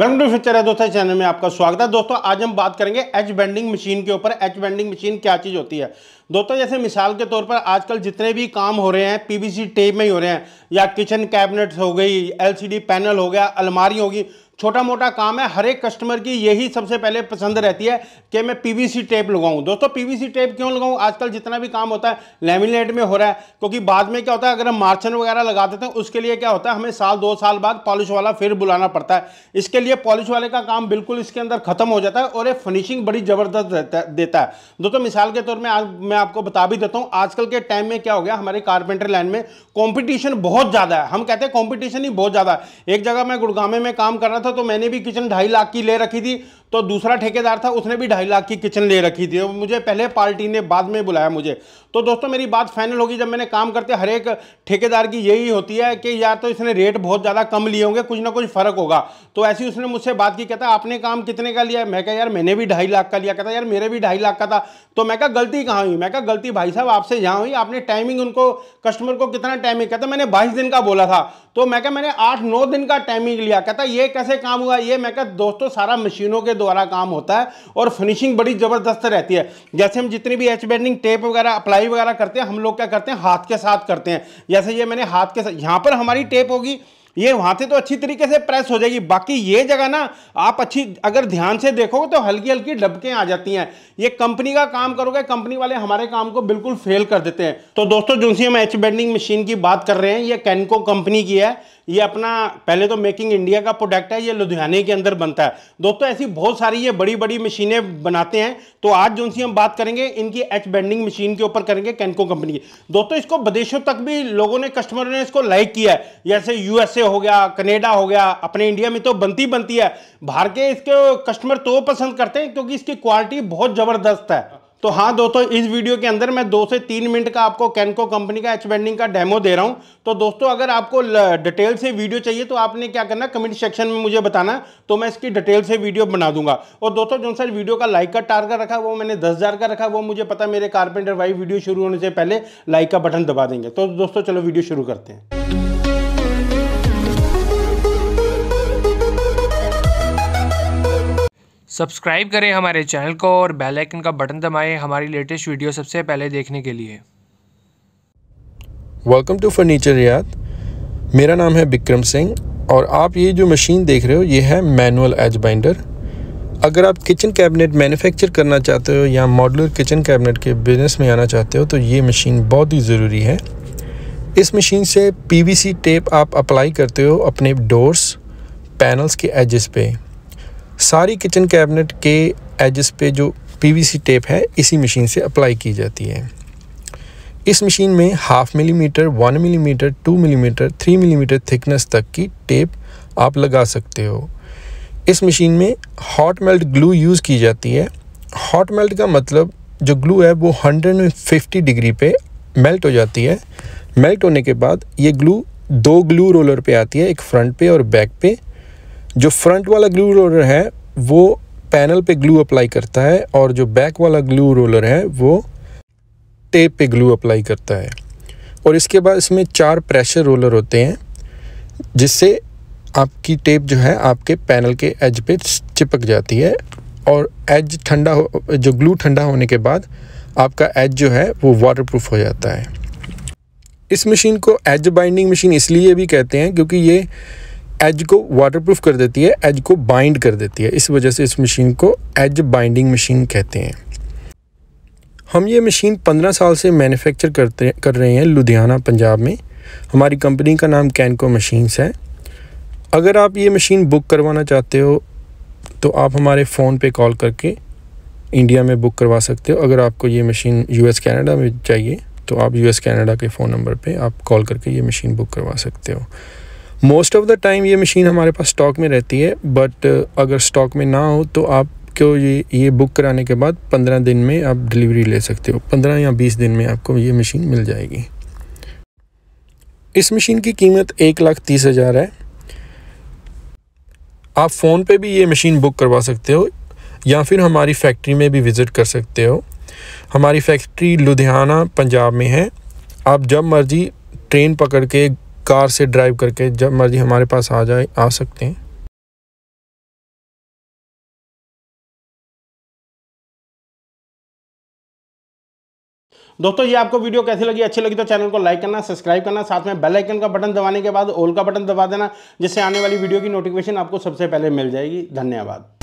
welcome to future है दोस्तों channel में आपका स्वागत है दोस्तों आज हम बात करेंगे एच बेंडिंग मशीन के ऊपर एच बेंडिंग मशीन क्या चीज़ होती है दोस्तों जैसे मिसाल के तौर पर आजकल जितने भी काम हो रहे हैं पीवीसी टेप में ही हो रहे हैं या किचन कैबिनेट्स हो गई एलसीडी पैनल हो गया अलमारी होगी छोटा मोटा काम है हर एक कस्टमर की यही सबसे पहले पसंद रहती है कि मैं पीवीसी टेप लगाऊं दोस्तों पीवीसी टेप क्यों लगाऊं आजकल जितना भी काम होता है लेमिनेट में हो रहा है क्योंकि बाद में क्या होता है अगर हम मार्चन वगैरह लगा देते हैं उसके लिए क्या होता है हमें साल दो साल बाद पॉलिश वाला फिर बुलाना पड़ता है इसके लिए पॉलिश वाले का काम बिल्कुल इसके अंदर ख़त्म हो जाता है और ये फिनिशिंग बड़ी ज़बरदस्त देता है दोस्तों मिसाल के तौर में आज मैं आपको बता भी देता हूँ आजकल के टाइम में क्या हो गया हमारे कारपेंटर लाइन में कॉम्पिटिशन बहुत ज़्यादा है हम कहते हैं कॉम्पिटिशन ही बहुत ज़्यादा है एक जगह मैं गुड़गामे में काम कर रहा था तो मैंने भी किचन ढाई लाख की ले रखी थी तो दूसरा ठेकेदार था उसने भी ढाई लाख की किचन ले रखी थी मुझे पहले पार्टी ने बाद में बुलाया मुझे तो दोस्तों मेरी बात फाइनल होगी जब मैंने काम करते हर एक ठेकेदार की यही होती है कि या तो इसने रेट बहुत ज़्यादा कम लिए होंगे कुछ ना कुछ फ़र्क होगा तो ऐसी उसने मुझसे बात की कहता आपने काम कितने का लिया मैं कहा यार मैंने भी ढाई लाख का लिया कहता यार मेरे भी ढाई लाख का था तो मैं कहा गलती कहाँ हुई मैं कहा गलती भाई साहब आपसे यहाँ हुई आपने टाइमिंग उनको कस्टमर को कितना टाइमिंग कहता मैंने बाईस दिन का बोला था तो मैं कहा मैंने आठ नौ दिन का टाइमिंग लिया कहता ये कैसे काम हुआ ये मैं कहा दोस्तों सारा मशीनों के द्वारा काम होता है और फिनिशिंग बड़ी ज़बरदस्त रहती है जैसे हम जितनी भी एच बैंडिंग टेप वगैरह अप्लाई वगैरह करते हैं हम लोग क्या करते हैं हाथ के साथ करते हैं जैसे ये मैंने हाथ के साथ यहाँ पर हमारी टेप होगी ये वहाँ से तो अच्छी तरीके से प्रेस हो जाएगी बाकी ये जगह ना आप अच्छी अगर ध्यान से देखोगे तो हल्की हल्की डबके आ जाती हैं ये कंपनी का काम करोगे कंपनी वाले हमारे काम को बिल्कुल फेल कर देते हैं तो दोस्तों जो हम एच बेंडिंग मशीन की बात कर रहे हैं ये कैनको कंपनी की है ये अपना पहले तो मेकिंग इंडिया का प्रोडक्ट है ये लुधियाने के अंदर बनता है दोस्तों ऐसी बहुत सारी ये बड़ी बड़ी मशीनें बनाते हैं तो आज जो सी हम बात करेंगे इनकी एच बेंडिंग मशीन के ऊपर करेंगे कैनको कंपनी की दोस्तों इसको विदेशों तक भी लोगों ने कस्टमरों ने इसको लाइक किया है जैसे यूएसए यूएसए हो गया कनेडा हो गया अपने इंडिया में तो बनती बनती है बाहर के इसके कस्टमर तो पसंद करते हैं क्योंकि इसकी क्वालिटी बहुत ज़बरदस्त है तो हाँ दोस्तों इस वीडियो के अंदर मैं दो से तीन मिनट का आपको कैनको कंपनी का एच बैंडिंग का डेमो दे रहा हूँ तो दोस्तों अगर आपको डिटेल से वीडियो चाहिए तो आपने क्या करना कमेंट सेक्शन में मुझे बताना तो मैं इसकी डिटेल से वीडियो बना दूंगा और दोस्तों जो सर वीडियो का लाइक का टारगेट रखा वो मैंने दस का रखा वो मुझे पता मेरे कारपेंटर वाई वीडियो शुरू होने से पहले लाइक का बटन दबा देंगे तो दोस्तों चलो वीडियो शुरू करते हैं सब्सक्राइब करें हमारे चैनल को और बेल आइकन का बटन दबाएं हमारी लेटेस्ट वीडियो सबसे पहले देखने के लिए वेलकम टू फर्नीचर रियाद मेरा नाम है बिक्रम सिंह और आप ये जो मशीन देख रहे हो ये है मैनुअल एज बाइंडर अगर आप किचन कैबिनेट मैन्युफैक्चर करना चाहते हो या मॉडुलर किचन कैबिनेट के बिजनेस में आना चाहते हो तो ये मशीन बहुत ही ज़रूरी है इस मशीन से पीवीसी टेप आप अप्लाई करते हो अपने डोर्स पैनल्स के एजेस पे सारी किचन कैबिनेट के एजिस पे जो पीवीसी टेप है इसी मशीन से अप्लाई की जाती है इस मशीन में half millimetre one millimetre two millimetre three millimetre thickness तक की टेप आप लगा सकते हो इस मशीन में हॉट मेल्ट ग्लू यूज़ की जाती है हॉट मेल्ट का मतलब जो ग्लू है वो 150 डिग्री पे मेल्ट हो जाती है मेल्ट होने के बाद ये ग्लू दो ग्लू रोलर पे आती है एक फ्रंट पे और बैक पे जो फ्रंट वाला ग्लू रोलर है वो पैनल पे ग्लू अप्लाई करता है और जो बैक वाला ग्लू रोलर है वो टेप पे ग्लू अप्लाई करता है और इसके बाद इसमें चार प्रेशर रोलर होते हैं जिससे आपकी टेप जो है आपके पैनल के एज पे चिपक जाती है और एज ठंडा हो जो ग्लू ठंडा होने के बाद आपका एज जो है वो वाटरप्रूफ हो जाता है इस मशीन को एज बाइंडिंग मशीन इसलिए भी कहते हैं क्योंकि ये एज को वाटरप्रूफ कर देती है एज को बाइंड कर देती है इस वजह से इस मशीन को एज बाइंडिंग मशीन कहते हैं हम ये मशीन पंद्रह साल से मैन्युफैक्चर करते कर रहे हैं लुधियाना पंजाब में हमारी कंपनी का नाम कैनको मशीन्स है अगर आप ये मशीन बुक करवाना चाहते हो तो आप हमारे फ़ोन पे कॉल करके इंडिया में बुक करवा सकते हो अगर आपको ये मशीन यूएस कनाडा में चाहिए तो आप यूएस कनाडा के फ़ोन नंबर पे आप कॉल करके ये मशीन बुक करवा सकते हो मोस्ट ऑफ़ द टाइम ये मशीन हमारे पास स्टॉक में रहती है बट uh, अगर स्टॉक में ना हो तो आप क्यों ये ये बुक कराने के बाद पंद्रह दिन में आप डिलीवरी ले सकते हो पंद्रह या बीस दिन में आपको ये मशीन मिल जाएगी इस मशीन की कीमत एक लाख तीस हज़ार है आप फ़ोन पे भी ये मशीन बुक करवा सकते हो या फिर हमारी फैक्ट्री में भी विज़िट कर सकते हो हमारी फैक्ट्री लुधियाना पंजाब में है आप जब मर्ज़ी ट्रेन पकड़ के कार से ड्राइव करके जब मर्जी हमारे पास आ जाए आ सकते हैं दोस्तों ये आपको वीडियो कैसी लगी अच्छी लगी तो चैनल को लाइक करना सब्सक्राइब करना साथ में बेल आइकन का बटन दबाने के बाद ऑल का बटन दबा देना जिससे आने वाली वीडियो की नोटिफिकेशन आपको सबसे पहले मिल जाएगी धन्यवाद